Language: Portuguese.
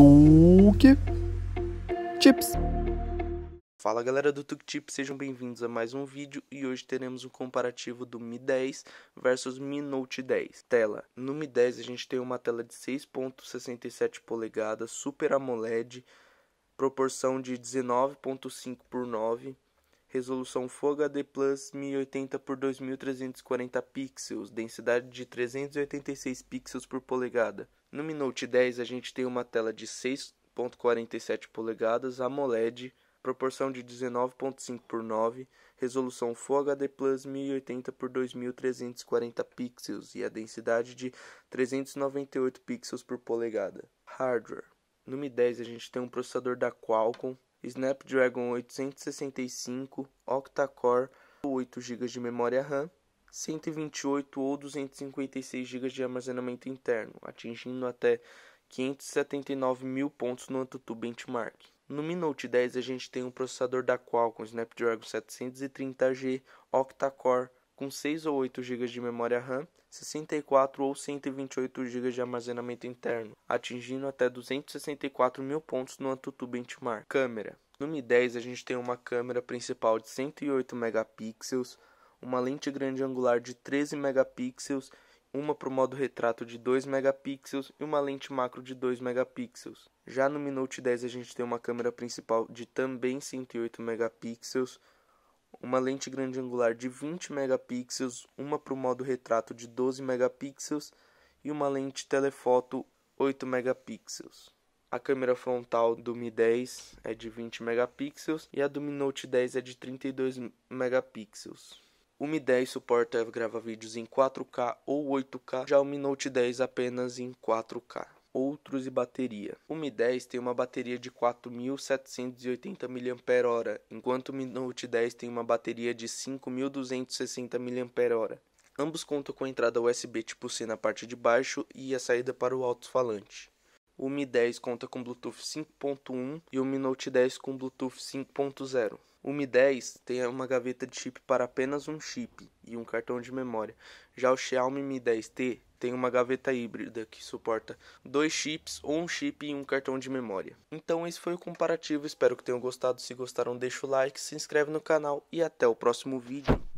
Tuk Chips. Fala galera do Tuk Chips sejam bem-vindos a mais um vídeo e hoje teremos um comparativo do Mi 10 versus Mi Note 10. Tela: No Mi 10 a gente tem uma tela de 6.67 polegadas, Super AMOLED, proporção de 19.5 por 9, resolução Full HD Plus 1080 por 2340 pixels, densidade de 386 pixels por polegada. No Mi Note 10 a gente tem uma tela de 6.47 polegadas AMOLED, proporção de 19.5 por 9, resolução Full HD Plus 1080 por 2340 pixels e a densidade de 398 pixels por polegada. Hardware. No Mi 10 a gente tem um processador da Qualcomm Snapdragon 865 octa-core, 8 GB de memória RAM 128 ou 256 GB de armazenamento interno, atingindo até 579 mil pontos no AnTuTu Benchmark. No Mi Note 10 a gente tem um processador da Qualcomm Snapdragon 730G octa-core com 6 ou 8 GB de memória RAM, 64 ou 128 GB de armazenamento interno, atingindo até 264 mil pontos no AnTuTu Benchmark. Câmera: No Mi 10 a gente tem uma câmera principal de 108 megapixels uma lente grande angular de 13 megapixels, uma para o modo retrato de 2 megapixels e uma lente macro de 2 megapixels. Já no Note 10 a gente tem uma câmera principal de também 108 megapixels, uma lente grande angular de 20 megapixels, uma para o modo retrato de 12 megapixels e uma lente telefoto 8 megapixels. A câmera frontal do Mi 10 é de 20 megapixels e a do Mi Note 10 é de 32 megapixels. O Mi 10 suporta gravar vídeos em 4K ou 8K, já o Mi Note 10 apenas em 4K. Outros e bateria. O Mi 10 tem uma bateria de 4.780 mAh, enquanto o Mi Note 10 tem uma bateria de 5.260 mAh. Ambos contam com a entrada USB tipo C na parte de baixo e a saída para o alto-falante o Mi 10 conta com Bluetooth 5.1 e o Mi Note 10 com Bluetooth 5.0. O Mi 10 tem uma gaveta de chip para apenas um chip e um cartão de memória. Já o Xiaomi Mi 10T tem uma gaveta híbrida que suporta dois chips, um chip e um cartão de memória. Então esse foi o comparativo, espero que tenham gostado. Se gostaram, deixa o like, se inscreve no canal e até o próximo vídeo.